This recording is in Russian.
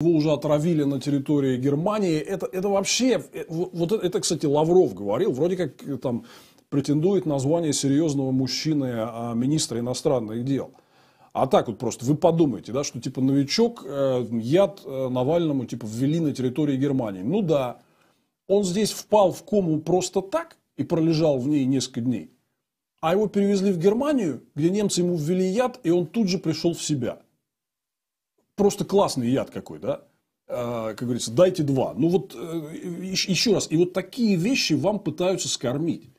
Его уже отравили на территории Германии. Это, это вообще... Э, вот это, кстати, Лавров говорил. Вроде как э, там претендует на звание серьезного мужчины а, а, министра иностранных дел. А так вот просто вы подумайте, да, что типа новичок э, яд Навальному типа ввели на территории Германии. Ну да, он здесь впал в кому просто так и пролежал в ней несколько дней. А его перевезли в Германию, где немцы ему ввели яд, и он тут же пришел в себя просто классный яд какой, да? А, как говорится, дайте два. Ну вот э, еще раз, и вот такие вещи вам пытаются скормить.